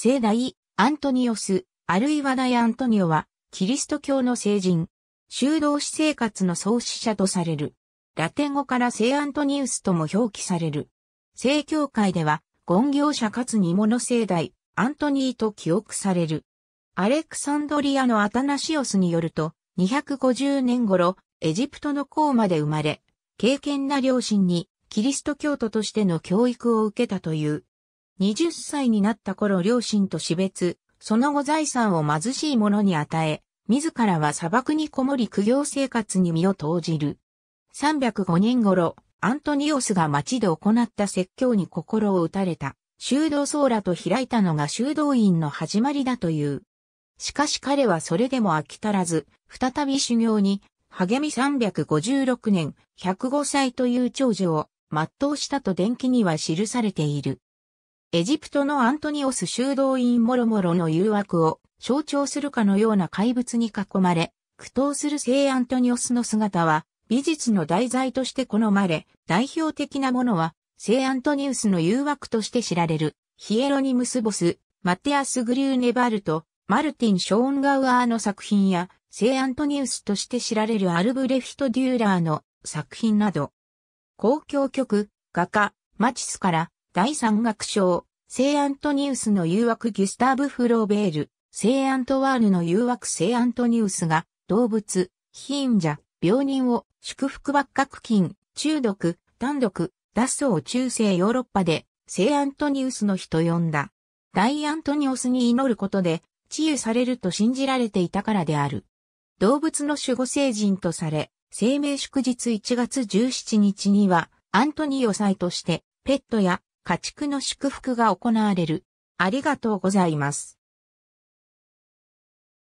聖大、アントニオス、あるいは大アントニオは、キリスト教の聖人、修道士生活の創始者とされる。ラテン語から聖アントニウスとも表記される。聖教会では、権業者かつ煮物聖大、アントニーと記憶される。アレクサンドリアのアタナシオスによると、250年頃、エジプトのコまで生まれ、敬虔な両親に、キリスト教徒としての教育を受けたという。20歳になった頃両親と死別、その後財産を貧しい者に与え、自らは砂漠にこもり苦行生活に身を投じる。305年頃、アントニオスが町で行った説教に心を打たれた、修道僧らと開いたのが修道院の始まりだという。しかし彼はそれでも飽き足らず、再び修行に、励み356年、105歳という長寿を全うしたと伝記には記されている。エジプトのアントニオス修道院もろもろの誘惑を象徴するかのような怪物に囲まれ、苦闘する聖アントニオスの姿は美術の題材として好まれ、代表的なものは聖アントニウスの誘惑として知られるヒエロニムス・ボス、マテアス・グリューネバルト、マルティン・ショーンガウアーの作品や聖アントニウスとして知られるアルブレィト・デューラーの作品など、公共曲、画家、マチスから第三楽章、聖アントニウスの誘惑ギュスターブ・フローベール、聖アントワーヌの誘惑聖アントニウスが、動物、貧者、病人を、祝福ばっかく菌、中毒、単独、脱走中世ヨーロッパで、聖アントニウスの日と呼んだ。大アントニオスに祈ることで、治癒されると信じられていたからである。動物の守護聖人とされ、生命祝日1月17日には、アントニオ祭として、ペットや家畜の祝福が行われる。ありがとうございます。